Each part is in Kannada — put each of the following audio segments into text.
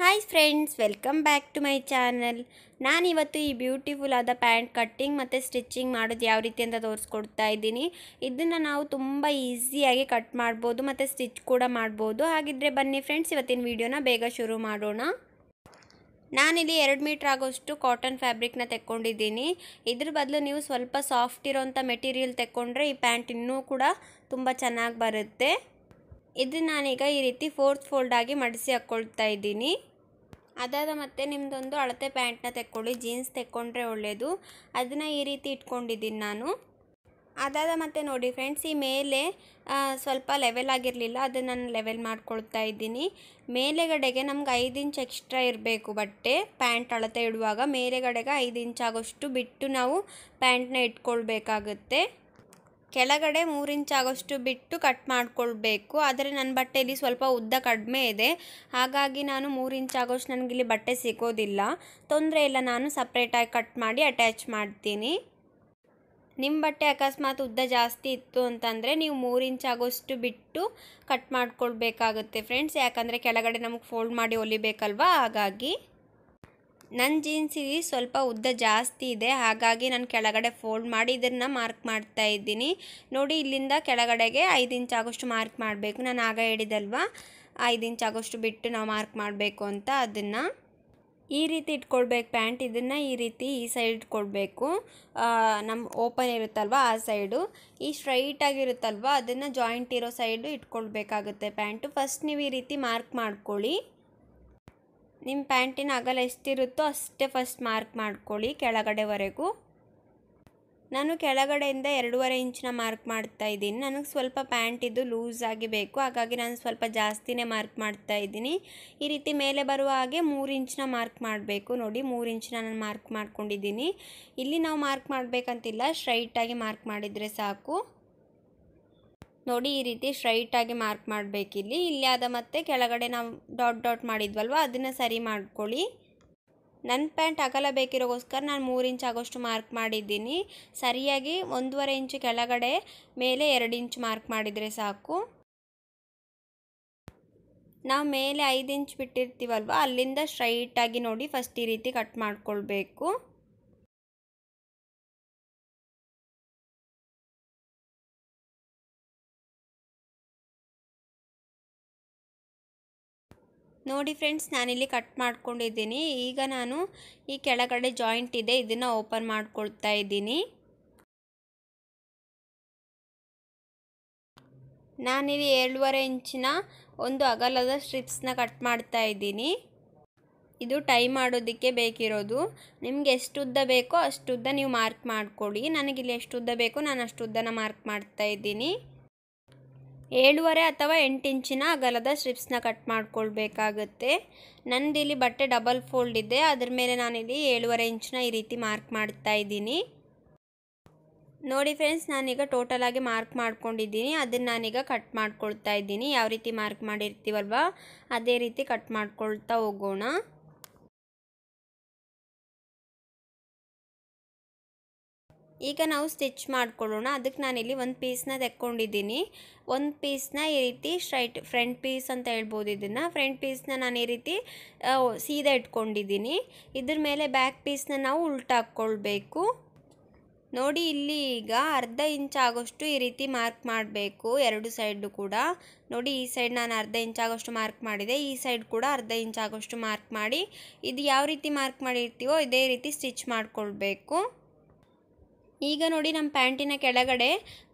hi friends welcome back to my channel ನಾನಿವತ್ತು ಈ ಬ್ಯೂಟಿಫುಲ್ ಆದ ಪ್ಯಾಂಟ್ ಕಟ್ಟಿಂಗ್ ಮತ್ತು ಸ್ಟಿಚಿಂಗ್ ಮಾಡೋದು ಯಾವ ರೀತಿ ಅಂತ ತೋರಿಸ್ಕೊಡ್ತಾ ಇದ್ದೀನಿ ಇದನ್ನು ನಾವು ತುಂಬ ಈಸಿಯಾಗಿ ಕಟ್ ಮಾಡ್ಬೋದು ಮತ್ತು ಸ್ಟಿಚ್ ಕೂಡ ಮಾಡ್ಬೋದು ಹಾಗಿದ್ದರೆ ಬನ್ನಿ ಫ್ರೆಂಡ್ಸ್ ಇವತ್ತಿನ ವೀಡಿಯೋನ ಬೇಗ ಶುರು ಮಾಡೋಣ ನಾನಿಲ್ಲಿ ಎರಡು ಮೀಟ್ರ್ ಆಗೋಷ್ಟು ಕಾಟನ್ ಫ್ಯಾಬ್ರಿಕ್ನ ತೆಕ್ಕೊಂಡಿದ್ದೀನಿ ಇದ್ರ ಬದಲು ನೀವು ಸ್ವಲ್ಪ ಸಾಫ್ಟ್ ಇರೋಂಥ ಮೆಟೀರಿಯಲ್ ತೆಕ್ಕೊಂಡ್ರೆ ಈ ಪ್ಯಾಂಟ್ ಇನ್ನೂ ಕೂಡ ತುಂಬ ಚೆನ್ನಾಗಿ ಬರುತ್ತೆ ಇದನ್ನು ನಾನೀಗ ಈ ರೀತಿ ಫೋರ್ತ್ ಫೋಲ್ಡ್ ಆಗಿ ಮಡಿಸಿ ಹಾಕ್ಕೊಳ್ತಾ ಇದ್ದೀನಿ ಅದಾದ ಮತ್ತೆ ನಿಮ್ಮದೊಂದು ಅಳತೆ ಪ್ಯಾಂಟ್ನ ತೆಕ್ಕೊಳ್ಳಿ ಜೀನ್ಸ್ ತೆಕ್ಕೊಂಡ್ರೆ ಒಳ್ಳೆಯದು ಅದನ್ನು ಈ ರೀತಿ ಇಟ್ಕೊಂಡಿದ್ದೀನಿ ನಾನು ಅದಾದ ಮತ್ತೆ ನೋಡಿ ಫ್ರೆಂಡ್ಸ್ ಈ ಮೇಲೆ ಸ್ವಲ್ಪ ಲೆವೆಲ್ ಆಗಿರಲಿಲ್ಲ ಅದನ್ನು ನಾನು ಲೆವೆಲ್ ಮಾಡ್ಕೊಳ್ತಾ ಇದ್ದೀನಿ ಮೇಲೆಗಡೆಗೆ ನಮ್ಗೆ ಐದು ಇಂಚ್ ಎಕ್ಸ್ಟ್ರಾ ಇರಬೇಕು ಬಟ್ಟೆ ಪ್ಯಾಂಟ್ ಅಳತೆ ಇಡುವಾಗ ಮೇಲೆಗಡೆಗೆ ಐದು ಇಂಚ್ ಆಗೋಷ್ಟು ಬಿಟ್ಟು ನಾವು ಪ್ಯಾಂಟ್ನ ಇಟ್ಕೊಳ್ಬೇಕಾಗುತ್ತೆ ಕೆಳಗಡೆ ಆಗೋಷ್ಟು ಬಿಟ್ಟು ಕಟ್ ಮಾಡಿಕೊಳ್ಬೇಕು ಆದರೆ ನನ್ನ ಬಟ್ಟೆಯಲ್ಲಿ ಸ್ವಲ್ಪ ಉದ್ದ ಕಡಿಮೆ ಇದೆ ಹಾಗಾಗಿ ನಾನು ಮೂರು ಇಂಚಾಗೋಷ್ಟು ಇಲ್ಲಿ ಬಟ್ಟೆ ಸಿಗೋದಿಲ್ಲ ತೊಂದರೆ ಇಲ್ಲ ನಾನು ಸಪ್ರೇಟಾಗಿ ಕಟ್ ಮಾಡಿ ಅಟ್ಯಾಚ್ ಮಾಡ್ತೀನಿ ನಿಮ್ಮ ಬಟ್ಟೆ ಅಕಸ್ಮಾತ್ ಉದ್ದ ಜಾಸ್ತಿ ಇತ್ತು ಅಂತಂದರೆ ನೀವು ಮೂರು ಇಂಚ್ ಆಗೋಷ್ಟು ಬಿಟ್ಟು ಕಟ್ ಮಾಡ್ಕೊಳ್ಬೇಕಾಗುತ್ತೆ ಫ್ರೆಂಡ್ಸ್ ಯಾಕಂದರೆ ಕೆಳಗಡೆ ನಮಗೆ ಫೋಲ್ಡ್ ಮಾಡಿ ಹೊಲಿಬೇಕಲ್ವಾ ಹಾಗಾಗಿ ನನ್ನ ಜೀನ್ಸಿಗೆ ಸ್ವಲ್ಪ ಉದ್ದ ಜಾಸ್ತಿ ಇದೆ ಹಾಗಾಗಿ ನಾನು ಕೆಳಗಡೆ ಫೋಲ್ಡ್ ಮಾಡಿ ಇದನ್ನು ಮಾರ್ಕ್ ಮಾಡ್ತಾ ಇದ್ದೀನಿ ನೋಡಿ ಇಲ್ಲಿಂದ ಕೆಳಗಡೆಗೆ ಐದು ಇಂಚ್ ಆಗೋಷ್ಟು ಮಾರ್ಕ್ ಮಾಡಬೇಕು ನಾನು ಆಗ ಹೇಳಿದಲ್ವ ಐದು ಇಂಚ್ ಆಗೋಷ್ಟು ಬಿಟ್ಟು ನಾವು ಮಾರ್ಕ್ ಮಾಡಬೇಕು ಅಂತ ಅದನ್ನು ಈ ರೀತಿ ಇಟ್ಕೊಳ್ಬೇಕು ಪ್ಯಾಂಟ್ ಇದನ್ನು ಈ ರೀತಿ ಈ ಸೈಡ್ ಇಟ್ಕೊಳ್ಬೇಕು ನಮ್ಮ ಓಪನ್ ಇರುತ್ತಲ್ವ ಆ ಸೈಡು ಈ ಸ್ಟ್ರೈಟಾಗಿರುತ್ತಲ್ವ ಅದನ್ನು ಜಾಯಿಂಟ್ ಇರೋ ಸೈಡು ಇಟ್ಕೊಳ್ಬೇಕಾಗುತ್ತೆ ಪ್ಯಾಂಟು ಫಸ್ಟ್ ನೀವು ಈ ರೀತಿ ಮಾರ್ಕ್ ಮಾಡ್ಕೊಳ್ಳಿ ನಿಮ್ಮ ಪ್ಯಾಂಟಿನ ಅಗಲ ಎಷ್ಟಿರುತ್ತೋ ಅಷ್ಟೇ ಫಸ್ಟ್ ಮಾರ್ಕ್ ಮಾಡ್ಕೊಳ್ಳಿ ಕೆಳಗಡೆವರೆಗೂ ನಾನು ಕೆಳಗಡೆಯಿಂದ ಎರಡೂವರೆ ಇಂಚಿನ ಮಾರ್ಕ್ ಮಾಡ್ತಾ ಇದ್ದೀನಿ ನನಗೆ ಸ್ವಲ್ಪ ಪ್ಯಾಂಟ್ ಇದು ಲೂಸ್ ಆಗಿ ಬೇಕು ಹಾಗಾಗಿ ನಾನು ಸ್ವಲ್ಪ ಜಾಸ್ತಿನೇ ಮಾರ್ಕ್ ಮಾಡ್ತಾ ಇದ್ದೀನಿ ಈ ರೀತಿ ಮೇಲೆ ಬರುವ ಹಾಗೆ ಮೂರು ಇಂಚಿನ ಮಾರ್ಕ್ ಮಾಡಬೇಕು ನೋಡಿ ಮೂರು ಇಂಚಿನ ನಾನು ಮಾರ್ಕ್ ಮಾಡ್ಕೊಂಡಿದ್ದೀನಿ ಇಲ್ಲಿ ನಾವು ಮಾರ್ಕ್ ಮಾಡಬೇಕಂತಿಲ್ಲ ಸ್ಟ್ರೈಟಾಗಿ ಮಾರ್ಕ್ ಮಾಡಿದರೆ ಸಾಕು ನೋಡಿ ಈ ರೀತಿ ಸ್ಟ್ರೈಟಾಗಿ ಮಾರ್ಕ್ ಮಾಡಬೇಕಿಲ್ಲಿ ಇಲ್ಲಿ ಆದ ಮತ್ತೆ ಕೆಳಗಡೆ ನಾವು ಡಾಟ್ ಡಾಟ್ ಮಾಡಿದ್ವಲ್ವ ಅದನ್ನು ಸರಿ ಮಾಡ್ಕೊಳ್ಳಿ ನನ್ನ ಪ್ಯಾಂಟ್ ಅಗಲ ಬೇಕಿರೋಗೋಸ್ಕರ ನಾನು ಮೂರು ಇಂಚ್ ಆಗೋಷ್ಟು ಮಾರ್ಕ್ ಮಾಡಿದ್ದೀನಿ ಸರಿಯಾಗಿ ಒಂದೂವರೆ ಇಂಚು ಕೆಳಗಡೆ ಮೇಲೆ ಎರಡು ಇಂಚ್ ಮಾರ್ಕ್ ಮಾಡಿದರೆ ಸಾಕು ನಾವು ಮೇಲೆ ಐದು ಇಂಚ್ ಬಿಟ್ಟಿರ್ತೀವಲ್ವ ಅಲ್ಲಿಂದ ಸ್ಟ್ರೈಟಾಗಿ ನೋಡಿ ಫಸ್ಟ್ ಈ ರೀತಿ ಕಟ್ ಮಾಡ್ಕೊಳ್ಬೇಕು ನೋಡಿ ಫ್ರೆಂಡ್ಸ್ ನಾನಿಲ್ಲಿ ಕಟ್ ಮಾಡ್ಕೊಂಡಿದ್ದೀನಿ ಈಗ ನಾನು ಈ ಕೆಳಗಡೆ ಜಾಯಿಂಟ್ ಇದೆ ಇದನ್ನು ಓಪನ್ ಮಾಡ್ಕೊಳ್ತಾ ಇದ್ದೀನಿ ನಾನಿಲ್ಲಿ ಎರಡೂವರೆ ಇಂಚಿನ ಒಂದು ಅಗಲದ ಸ್ಟ್ರಿಪ್ಸ್ನ ಕಟ್ ಮಾಡ್ತಾ ಇದ್ದೀನಿ ಇದು ಟೈ ಮಾಡೋದಕ್ಕೆ ಬೇಕಿರೋದು ನಿಮಗೆ ಎಷ್ಟು ಉದ್ದ ಬೇಕೋ ಅಷ್ಟು ಉದ್ದ ನೀವು ಮಾರ್ಕ್ ಮಾಡಿಕೊಡಿ ನನಗಿಲ್ಲಿ ಎಷ್ಟು ಉದ್ದ ಬೇಕೋ ನಾನು ಅಷ್ಟು ಉದ್ದನ ಮಾರ್ಕ್ ಮಾಡ್ತಾ ಇದ್ದೀನಿ ಏಳುವರೆ ಅಥವಾ ಎಂಟು ಇಂಚಿನ ಅಗಲದ ಸ್ಟ್ರಿಪ್ಸ್ನ ಕಟ್ ಮಾಡ್ಕೊಳ್ಬೇಕಾಗತ್ತೆ ಇಲ್ಲಿ ಬಟ್ಟೆ ಡಬಲ್ ಫೋಲ್ಡ್ ಇದೆ ಅದ್ರ ಮೇಲೆ ನಾನಿಲ್ಲಿ ಏಳುವರೆ ಇಂಚಿನ ಈ ರೀತಿ ಮಾರ್ಕ್ ಮಾಡ್ತಾ ಇದ್ದೀನಿ ನೋಡಿ ಫ್ರೆಂಡ್ಸ್ ನಾನೀಗ ಟೋಟಲಾಗಿ ಮಾರ್ಕ್ ಮಾಡ್ಕೊಂಡಿದ್ದೀನಿ ಅದನ್ನು ನಾನೀಗ ಕಟ್ ಮಾಡ್ಕೊಳ್ತಾ ಇದ್ದೀನಿ ಯಾವ ರೀತಿ ಮಾರ್ಕ್ ಮಾಡಿರ್ತೀವಲ್ವ ಅದೇ ರೀತಿ ಕಟ್ ಮಾಡ್ಕೊಳ್ತಾ ಹೋಗೋಣ ಈಗ ನಾವು ಸ್ಟಿಚ್ ಮಾಡ್ಕೊಳ್ಳೋಣ ಅದಕ್ಕೆ ನಾನಿಲ್ಲಿ ಒಂದು ಪೀಸ್ನ ತೆಕ್ಕೊಂಡಿದ್ದೀನಿ ಒಂದು ಪೀಸ್ನ ಈ ರೀತಿ ಸ್ಟ್ರೈಟ್ ಫ್ರಂಟ್ ಪೀಸ್ ಅಂತ ಹೇಳ್ಬೋದು ಇದನ್ನು ಫ್ರಂಟ್ ಪೀಸ್ನ ನಾನು ಈ ರೀತಿ ಸೀದಾ ಇಟ್ಕೊಂಡಿದ್ದೀನಿ ಇದ್ರ ಮೇಲೆ ಬ್ಯಾಕ್ ಪೀಸ್ನ ನಾವು ಉಲ್ಟಾಕ್ಕೊಳ್ಬೇಕು ನೋಡಿ ಇಲ್ಲಿ ಈಗ ಅರ್ಧ ಇಂಚ್ ಆಗೋಷ್ಟು ಈ ರೀತಿ ಮಾರ್ಕ್ ಮಾಡಬೇಕು ಎರಡು ಸೈಡು ಕೂಡ ನೋಡಿ ಈ ಸೈಡ್ ನಾನು ಅರ್ಧ ಇಂಚ್ ಆಗೋಷ್ಟು ಮಾರ್ಕ್ ಮಾಡಿದೆ ಈ ಸೈಡ್ ಕೂಡ ಅರ್ಧ ಇಂಚ್ ಆಗೋಷ್ಟು ಮಾರ್ಕ್ ಮಾಡಿ ಇದು ಯಾವ ರೀತಿ ಮಾರ್ಕ್ ಮಾಡಿರ್ತೀವೋ ಇದೇ ರೀತಿ ಸ್ಟಿಚ್ ಮಾಡಿಕೊಳ್ಬೇಕು ಈಗ ನೋಡಿ ನಮ್ಮ ಪ್ಯಾಂಟಿನ ಕೆಳಗಡೆ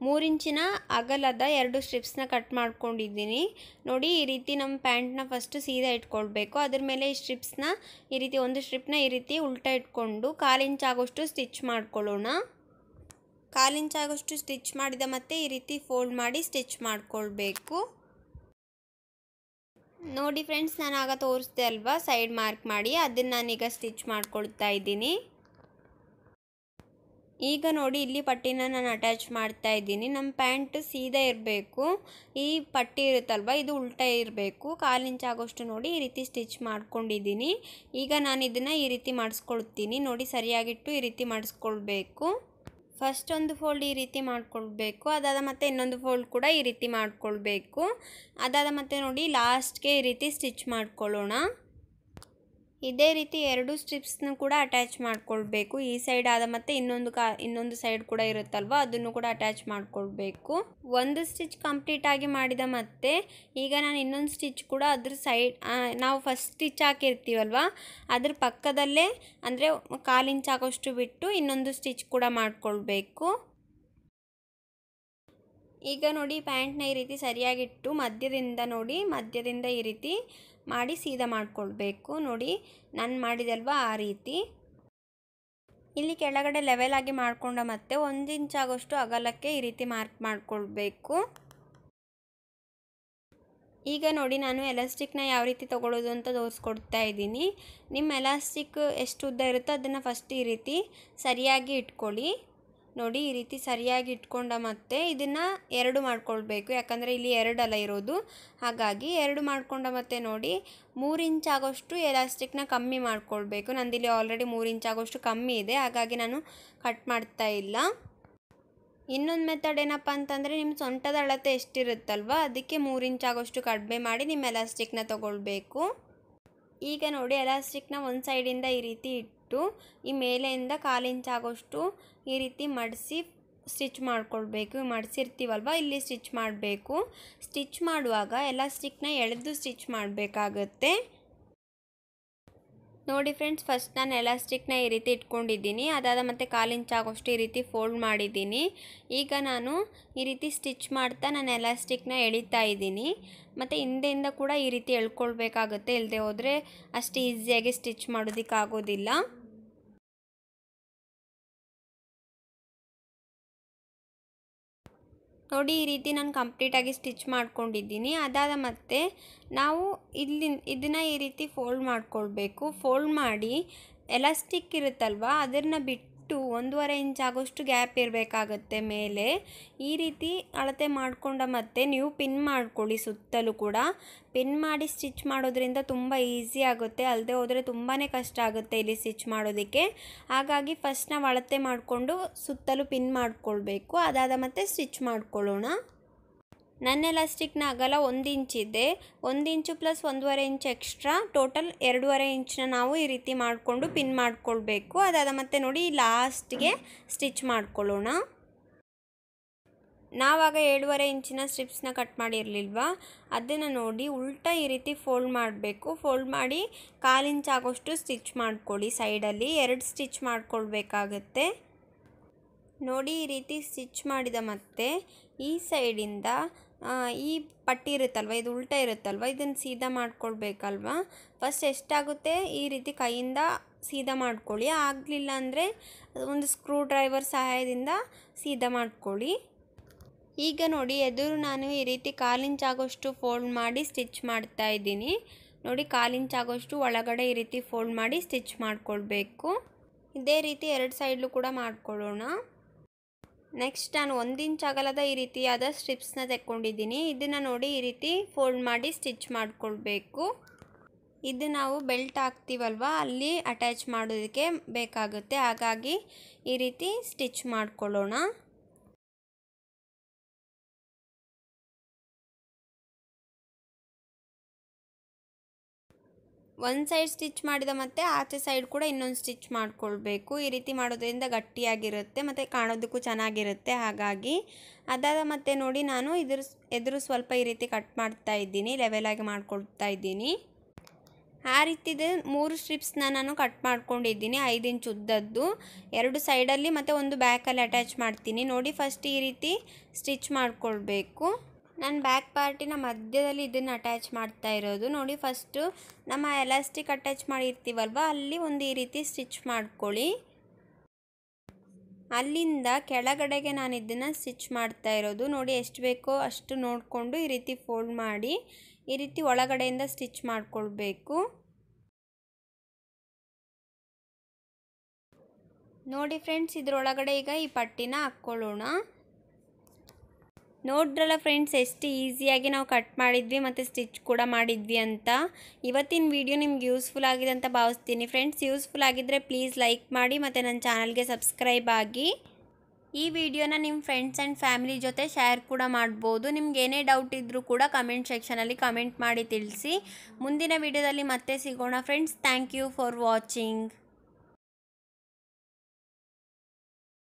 ಮೂರಿಂಚಿನ ಅಗಲದ ಎರಡು ಸ್ಟ್ರಿಪ್ಸ್ನ ಕಟ್ ಮಾಡ್ಕೊಂಡಿದ್ದೀನಿ ನೋಡಿ ಈ ರೀತಿ ನಮ್ಮ ಪ್ಯಾಂಟ್ನ ಫಸ್ಟು ಸೀದಾ ಇಟ್ಕೊಳ್ಬೇಕು ಅದ್ರ ಮೇಲೆ ಈ ಸ್ಟ್ರಿಪ್ಸ್ನ ಈ ರೀತಿ ಒಂದು ಸ್ಟ್ರಿಪ್ನ ಈ ರೀತಿ ಉಲ್ಟಾ ಇಟ್ಕೊಂಡು ಕಾಲಿಂಚಾಗೋಷ್ಟು ಸ್ಟಿಚ್ ಮಾಡ್ಕೊಳ್ಳೋಣ ಕಾಲಿಂಚಾಗೋಷ್ಟು ಸ್ಟಿಚ್ ಮಾಡಿದ ಮತ್ತೆ ಈ ರೀತಿ ಫೋಲ್ಡ್ ಮಾಡಿ ಸ್ಟಿಚ್ ಮಾಡ್ಕೊಳ್ಬೇಕು ನೋಡಿ ಫ್ರೆಂಡ್ಸ್ ನಾನು ಆಗ ತೋರಿಸ್ದೆ ಅಲ್ವಾ ಸೈಡ್ ಮಾರ್ಕ್ ಮಾಡಿ ಅದನ್ನು ನಾನೀಗ ಸ್ಟಿಚ್ ಮಾಡ್ಕೊಳ್ತಾ ಇದ್ದೀನಿ ಈಗ ನೋಡಿ ಇಲ್ಲಿ ಪಟ್ಟಿನ ನಾನು ಅಟ್ಯಾಚ್ ಮಾಡ್ತಾ ಇದ್ದೀನಿ ನಮ್ಮ ಪ್ಯಾಂಟ್ ಸೀದಾ ಇರಬೇಕು ಈ ಪಟ್ಟಿ ಇರುತ್ತಲ್ವ ಇದು ಉಲ್ಟ ಇರಬೇಕು ಕಾಲು ಆಗೋಷ್ಟು ನೋಡಿ ಈ ರೀತಿ ಸ್ಟಿಚ್ ಮಾಡ್ಕೊಂಡಿದ್ದೀನಿ ಈಗ ನಾನು ಇದನ್ನು ಈ ರೀತಿ ಮಾಡಿಸ್ಕೊಳ್ತೀನಿ ನೋಡಿ ಸರಿಯಾಗಿಟ್ಟು ಈ ರೀತಿ ಮಾಡಿಸ್ಕೊಳ್ಬೇಕು ಫಸ್ಟ್ ಒಂದು ಫೋಲ್ಡ್ ಈ ರೀತಿ ಮಾಡಿಕೊಳ್ಬೇಕು ಅದಾದ ಮತ್ತೆ ಇನ್ನೊಂದು ಫೋಲ್ಡ್ ಕೂಡ ಈ ರೀತಿ ಮಾಡಿಕೊಳ್ಬೇಕು ಅದಾದ ಮತ್ತು ನೋಡಿ ಲಾಸ್ಟ್ಗೆ ಈ ರೀತಿ ಸ್ಟಿಚ್ ಮಾಡ್ಕೊಳ್ಳೋಣ ಇದೇ ರೀತಿ ಎರಡು ಸ್ಟ್ರಿಪ್ಸ್ನ ಕೂಡ ಅಟ್ಯಾಚ್ ಮಾಡಿಕೊಳ್ಬೇಕು ಈ ಸೈಡ್ ಆದ ಮತ್ತೆ ಇನ್ನೊಂದು ಕಾ ಇನ್ನೊಂದು ಸೈಡ್ ಕೂಡ ಇರುತ್ತಲ್ವ ಅದನ್ನು ಕೂಡ ಅಟ್ಯಾಚ್ ಮಾಡಿಕೊಳ್ಬೇಕು ಒಂದು ಸ್ಟಿಚ್ ಕಂಪ್ಲೀಟ್ ಆಗಿ ಮಾಡಿದ ಮತ್ತೆ ಈಗ ನಾನು ಇನ್ನೊಂದು ಸ್ಟಿಚ್ ಕೂಡ ಅದ್ರ ಸೈಡ್ ನಾವು ಫಸ್ಟ್ ಸ್ಟಿಚ್ ಹಾಕಿರ್ತೀವಲ್ವ ಅದ್ರ ಪಕ್ಕದಲ್ಲೇ ಅಂದರೆ ಕಾಲು ಇಂಚ್ ಹಾಕೋಷ್ಟು ಬಿಟ್ಟು ಇನ್ನೊಂದು ಸ್ಟಿಚ್ ಕೂಡ ಮಾಡಿಕೊಳ್ಬೇಕು ಈಗ ನೋಡಿ ಪ್ಯಾಂಟ್ನ ಈ ರೀತಿ ಸರಿಯಾಗಿಟ್ಟು ಮಧ್ಯದಿಂದ ನೋಡಿ ಮಧ್ಯದಿಂದ ಈ ರೀತಿ ಮಾಡಿ ಸೀದಾ ಮಾಡಿಕೊಳ್ಬೇಕು ನೋಡಿ ನಾನು ಮಾಡಿದಲ್ವಾ ಆ ರೀತಿ ಇಲ್ಲಿ ಕೆಳಗಡೆ ಲೆವೆಲ್ ಆಗಿ ಮಾಡಿಕೊಂಡ ಮತ್ತೆ ಒಂದು ಇಂಚ್ ಆಗೋಷ್ಟು ಅಗಲಕ್ಕೆ ಈ ರೀತಿ ಮಾರ್ಕ್ ಮಾಡಿಕೊಳ್ಬೇಕು ಈಗ ನೋಡಿ ನಾನು ಎಲಾಸ್ಟಿಕ್ನ ಯಾವ ರೀತಿ ತೊಗೊಳ್ಳೋದು ಅಂತ ತೋರಿಸ್ಕೊಡ್ತಾ ಇದ್ದೀನಿ ನಿಮ್ಮ ಎಲಾಸ್ಟಿಕ್ ಎಷ್ಟು ಉದ್ದ ಇರುತ್ತೋ ಅದನ್ನು ಫಸ್ಟ್ ಈ ರೀತಿ ಸರಿಯಾಗಿ ಇಟ್ಕೊಳ್ಳಿ ನೋಡಿ ಈ ರೀತಿ ಸರಿಯಾಗಿ ಇಟ್ಕೊಂಡ ಮತ್ತೆ ಇದನ್ನು ಎರಡು ಮಾಡ್ಕೊಳ್ಬೇಕು ಯಾಕಂದರೆ ಇಲ್ಲಿ ಅಲ್ಲ ಇರೋದು ಹಾಗಾಗಿ ಎರಡು ಮಾಡ್ಕೊಂಡ ಮತ್ತೆ ನೋಡಿ ಮೂರು ಇಂಚ್ ಆಗೋಷ್ಟು ಎಲಾಸ್ಟಿಕ್ನ ಕಮ್ಮಿ ಮಾಡಿಕೊಳ್ಬೇಕು ನಂದಿಲ್ಲಿ ಆಲ್ರೆಡಿ ಮೂರು ಇಂಚ್ ಆಗೋಷ್ಟು ಕಮ್ಮಿ ಇದೆ ಹಾಗಾಗಿ ನಾನು ಕಟ್ ಮಾಡ್ತಾ ಇಲ್ಲ ಇನ್ನೊಂದು ಮೆಥಡ್ ಏನಪ್ಪ ಅಂತಂದರೆ ನಿಮ್ಮ ಸೊಂಟದ ಅಳತೆ ಎಷ್ಟಿರುತ್ತಲ್ವ ಅದಕ್ಕೆ ಮೂರು ಇಂಚ್ ಆಗೋಷ್ಟು ಕಡಿಮೆ ಮಾಡಿ ನಿಮ್ಮ ಎಲಾಸ್ಟಿಕ್ನ ತೊಗೊಳ್ಬೇಕು ಈಗ ನೋಡಿ ಎಲಾಸ್ಟಿಕ್ನ ಒಂದು ಸೈಡಿಂದ ಈ ರೀತಿ ಇಟ್ಟು ಇಟ್ಟು ಈ ಮೇಲೆಯಿಂದ ಕಾಲು ಆಗೋಷ್ಟು ಈ ರೀತಿ ಮಡಿಸಿ ಸ್ಟಿಚ್ ಮಾಡಿಕೊಳ್ಬೇಕು ಮಡಿಸಿರ್ತೀವಲ್ವ ಇಲ್ಲಿ ಸ್ಟಿಚ್ ಮಾಡಬೇಕು ಸ್ಟಿಚ್ ಮಾಡುವಾಗ ಎಲ್ಲ ಸ್ಟಿಕ್ನ ಎಳೆದು ಸ್ಟಿಚ್ ಮಾಡಬೇಕಾಗತ್ತೆ ನೋಡಿ ಫ್ರೆಂಡ್ಸ್ ಫಸ್ಟ್ ನಾನು ಎಲಾಸ್ಟಿಕ್ನ ಈ ರೀತಿ ಇಟ್ಕೊಂಡಿದ್ದೀನಿ ಅದಾದ ಮತ್ತು ಕಾಲು ಆಗೋಷ್ಟು ಈ ರೀತಿ ಫೋಲ್ಡ್ ಮಾಡಿದ್ದೀನಿ ಈಗ ನಾನು ಈ ರೀತಿ ಸ್ಟಿಚ್ ಮಾಡ್ತಾ ನಾನು ಎಲಾಸ್ಟಿಕ್ನ ಎಳಿತಾ ಇದ್ದೀನಿ ಮತ್ತು ಹಿಂದೆಯಿಂದ ಕೂಡ ಈ ರೀತಿ ಎಳ್ಕೊಳ್ಬೇಕಾಗುತ್ತೆ ಇಲ್ಲದೆ ಹೋದರೆ ಅಷ್ಟು ಈಸಿಯಾಗಿ ಸ್ಟಿಚ್ ಮಾಡೋದಕ್ಕಾಗೋದಿಲ್ಲ ನೋಡಿ ಈ ರೀತಿ ನಾನು ಕಂಪ್ಲೀಟಾಗಿ ಸ್ಟಿಚ್ ಮಾಡ್ಕೊಂಡಿದ್ದೀನಿ ಅದಾದ ಮತ್ತೆ ನಾವು ಇಲ್ಲಿ ಇದನ್ನು ಈ ರೀತಿ ಫೋಲ್ಡ್ ಮಾಡಿಕೊಳ್ಬೇಕು ಫೋಲ್ಡ್ ಮಾಡಿ ಎಲಾಸ್ಟಿಕ್ ಇರುತ್ತಲ್ವ ಅದನ್ನು ಬಿಟ್ಟು ಬಿಟ್ಟು ಒಂದೂವರೆ ಇಂಚ್ ಆಗೋಷ್ಟು ಗ್ಯಾಪ್ ಇರಬೇಕಾಗತ್ತೆ ಮೇಲೆ ಈ ರೀತಿ ಅಳತೆ ಮಾಡಿಕೊಂಡ ಮತ್ತೆ ನೀವು ಪಿನ್ ಮಾಡ್ಕೊಳ್ಳಿ ಸುತ್ತಲೂ ಕೂಡ ಪಿನ್ ಮಾಡಿ ಸ್ಟಿಚ್ ಮಾಡೋದ್ರಿಂದ ತುಂಬ ಈಸಿ ಆಗುತ್ತೆ ಅಲ್ಲದೆ ಹೋದರೆ ತುಂಬಾ ಕಷ್ಟ ಆಗುತ್ತೆ ಇಲ್ಲಿ ಸ್ಟಿಚ್ ಮಾಡೋದಕ್ಕೆ ಹಾಗಾಗಿ ಫಸ್ಟ್ ನಾವು ಅಳತೆ ಮಾಡಿಕೊಂಡು ಸುತ್ತಲೂ ಪಿನ್ ಮಾಡಿಕೊಳ್ಬೇಕು ಅದಾದ ಮತ್ತೆ ಸ್ಟಿಚ್ ಮಾಡಿಕೊಳ್ಳೋಣ ನನ್ನ ಎಲಾಸ್ಟಿಕ್ನ ಅಗಲ ಒಂದು ಇಂಚಿದೆ ಒಂದು ಇಂಚು ಪ್ಲಸ್ ಒಂದೂವರೆ ಇಂಚ್ ಎಕ್ಸ್ಟ್ರಾ ಟೋಟಲ್ ಎರಡೂವರೆ ಇಂಚನ್ನ ನಾವು ಈ ರೀತಿ ಮಾಡಿಕೊಂಡು ಪಿನ್ ಮಾಡಿಕೊಳ್ಬೇಕು ಅದಾದ ಮತ್ತೆ ನೋಡಿ ಲಾಸ್ಟ್ಗೆ ಸ್ಟಿಚ್ ಮಾಡ್ಕೊಳ್ಳೋಣ ನಾವಾಗ ಏಳುವರೆ ಇಂಚಿನ ಸ್ಟ್ರಿಪ್ಸ್ನ ಕಟ್ ಮಾಡಿರಲಿಲ್ವಾ ಅದನ್ನು ನೋಡಿ ಉಲ್ಟಾ ಈ ರೀತಿ ಫೋಲ್ಡ್ ಮಾಡಬೇಕು ಫೋಲ್ಡ್ ಮಾಡಿ ಕಾಲು ಆಗೋಷ್ಟು ಸ್ಟಿಚ್ ಮಾಡ್ಕೊಳ್ಳಿ ಸೈಡಲ್ಲಿ ಎರಡು ಸ್ಟಿಚ್ ಮಾಡಿಕೊಳ್ಬೇಕಾಗತ್ತೆ ನೋಡಿ ಈ ರೀತಿ ಸ್ಟಿಚ್ ಮಾಡಿದ ಮತ್ತೆ ಈ ಸೈಡಿಂದ ಈ ಪಟ್ಟಿ ಇರುತ್ತಲ್ವ ಇದು ಉಲ್ಟಾ ಇರುತ್ತಲ್ವ ಇದನ್ನು ಸೀದಾ ಮಾಡ್ಕೊಳ್ಬೇಕಲ್ವ ಫಸ್ಟ್ ಎಷ್ಟಾಗುತ್ತೆ ಈ ರೀತಿ ಕೈಯಿಂದ ಸೀದಾ ಮಾಡ್ಕೊಳ್ಳಿ ಆಗಲಿಲ್ಲ ಅಂದರೆ ಒಂದು ಸ್ಕ್ರೂ ಡ್ರೈವರ್ ಸಹಾಯದಿಂದ ಸೀದಾ ಮಾಡ್ಕೊಳ್ಳಿ ಈಗ ನೋಡಿ ಎದುರು ನಾನು ಈ ರೀತಿ ಕಾಲಿಂಚಾಗೋಷ್ಟು ಆಗೋಷ್ಟು ಫೋಲ್ಡ್ ಮಾಡಿ ಸ್ಟಿಚ್ ಮಾಡ್ತಾ ಇದ್ದೀನಿ ನೋಡಿ ಕಾಲಿಂಚ್ ಆಗೋಷ್ಟು ಒಳಗಡೆ ಈ ರೀತಿ ಫೋಲ್ಡ್ ಮಾಡಿ ಸ್ಟಿಚ್ ಮಾಡ್ಕೊಳ್ಬೇಕು ಇದೇ ರೀತಿ ಎರಡು ಸೈಡ್ಲು ಕೂಡ ಮಾಡ್ಕೊಳ್ಳೋಣ ನೆಕ್ಸ್ಟ್ ನಾನು ಒಂದು ಇಂಚ್ ಅಗಲದ ಈ ರೀತಿಯಾದ ಸ್ಟ್ರಿಪ್ಸ್ನ ತೆಕ್ಕೊಂಡಿದ್ದೀನಿ ಇದನ್ನು ನೋಡಿ ಈ ರೀತಿ ಫೋಲ್ಡ್ ಮಾಡಿ ಸ್ಟಿಚ್ ಮಾಡಿಕೊಳ್ಬೇಕು ಇದು ನಾವು ಬೆಲ್ಟ್ ಹಾಕ್ತೀವಲ್ವ ಅಲ್ಲಿ ಅಟ್ಯಾಚ್ ಮಾಡೋದಕ್ಕೆ ಬೇಕಾಗುತ್ತೆ ಹಾಗಾಗಿ ಈ ರೀತಿ ಸ್ಟಿಚ್ ಮಾಡಿಕೊಳ್ಳೋಣ ಒಂದು ಸೈಡ್ ಸ್ಟಿಚ್ ಮಾಡಿದ ಮತ್ತೆ ಆಚೆ ಸೈಡ್ ಕೂಡ ಇನ್ನೊಂದು ಸ್ಟಿಚ್ ಮಾಡಿಕೊಳ್ಬೇಕು ಈ ರೀತಿ ಮಾಡೋದ್ರಿಂದ ಗಟ್ಟಿಯಾಗಿರುತ್ತೆ ಮತ್ತು ಕಾಣೋದಕ್ಕೂ ಚೆನ್ನಾಗಿರುತ್ತೆ ಹಾಗಾಗಿ ಅದಾದ ಮತ್ತೆ ನೋಡಿ ನಾನು ಇದ್ರ ಎದುರು ಸ್ವಲ್ಪ ಈ ರೀತಿ ಕಟ್ ಮಾಡ್ತಾ ಇದ್ದೀನಿ ಲೆವೆಲಾಗಿ ಮಾಡ್ಕೊಳ್ತಾ ಇದ್ದೀನಿ ಆ ರೀತಿದ ಮೂರು ಸ್ಟ್ರಿಪ್ಸ್ನ ನಾನು ಕಟ್ ಮಾಡ್ಕೊಂಡಿದ್ದೀನಿ ಐದು ಇಂಚ್ ಉದ್ದದ್ದು ಎರಡು ಸೈಡಲ್ಲಿ ಮತ್ತು ಒಂದು ಬ್ಯಾಕಲ್ಲಿ ಅಟ್ಯಾಚ್ ಮಾಡ್ತೀನಿ ನೋಡಿ ಫಸ್ಟ್ ಈ ರೀತಿ ಸ್ಟಿಚ್ ಮಾಡಿಕೊಳ್ಬೇಕು ನನ್ನ ಬ್ಯಾಕ್ ಪಾರ್ಟಿನ ಮಧ್ಯದಲ್ಲಿ ಇದನ್ನು ಅಟ್ಯಾಚ್ ಮಾಡ್ತಾ ಇರೋದು ನೋಡಿ ಫಸ್ಟು ನಮ್ಮ ಎಲಾಸ್ಟಿಕ್ ಅಟ್ಯಾಚ್ ಮಾಡಿರ್ತೀವಲ್ವ ಅಲ್ಲಿ ಒಂದು ಈ ರೀತಿ ಸ್ಟಿಚ್ ಮಾಡ್ಕೊಳ್ಳಿ ಅಲ್ಲಿಂದ ಕೆಳಗಡೆಗೆ ನಾನು ಇದನ್ನು ಸ್ಟಿಚ್ ಮಾಡ್ತಾ ಇರೋದು ನೋಡಿ ಎಷ್ಟು ಬೇಕೋ ಅಷ್ಟು ನೋಡಿಕೊಂಡು ಈ ರೀತಿ ಫೋಲ್ಡ್ ಮಾಡಿ ಈ ರೀತಿ ಒಳಗಡೆಯಿಂದ ಸ್ಟಿಚ್ ಮಾಡಿಕೊಳ್ಬೇಕು ನೋಡಿ ಫ್ರೆಂಡ್ಸ್ ಇದರೊಳಗಡೆ ಈಗ ಈ ಪಟ್ಟಿನ ಹಾಕ್ಕೊಳ್ಳೋಣ ನೋಡ್ರಲ್ಲ ಫ್ರೆಂಡ್ಸ್ ಎಷ್ಟು ಈಸಿಯಾಗಿ ನಾವು ಕಟ್ ಮಾಡಿದ್ವಿ ಮತ್ತು ಸ್ಟಿಚ್ ಕೂಡ ಮಾಡಿದ್ವಿ ಅಂತ ಇವತ್ತಿನ ವಿಡಿಯೋ ನಿಮ್ಗೆ ಯೂಸ್ಫುಲ್ ಆಗಿದೆ ಅಂತ ಭಾವಿಸ್ತೀನಿ ಫ್ರೆಂಡ್ಸ್ ಯೂಸ್ಫುಲ್ ಆಗಿದ್ದರೆ ಪ್ಲೀಸ್ ಲೈಕ್ ಮಾಡಿ ಮತ್ತು ನನ್ನ ಚಾನಲ್ಗೆ ಸಬ್ಸ್ಕ್ರೈಬ್ ಆಗಿ ಈ ವಿಡಿಯೋನ ನಿಮ್ಮ ಫ್ರೆಂಡ್ಸ್ ಆ್ಯಂಡ್ ಫ್ಯಾಮಿಲಿ ಜೊತೆ ಶೇರ್ ಕೂಡ ಮಾಡ್ಬೋದು ನಿಮ್ಗೆ ಏನೇ ಡೌಟ್ ಇದ್ದರೂ ಕೂಡ ಕಮೆಂಟ್ ಸೆಕ್ಷನಲ್ಲಿ ಕಮೆಂಟ್ ಮಾಡಿ ತಿಳಿಸಿ ಮುಂದಿನ ವಿಡಿಯೋದಲ್ಲಿ ಮತ್ತೆ ಸಿಗೋಣ friends thank you for watching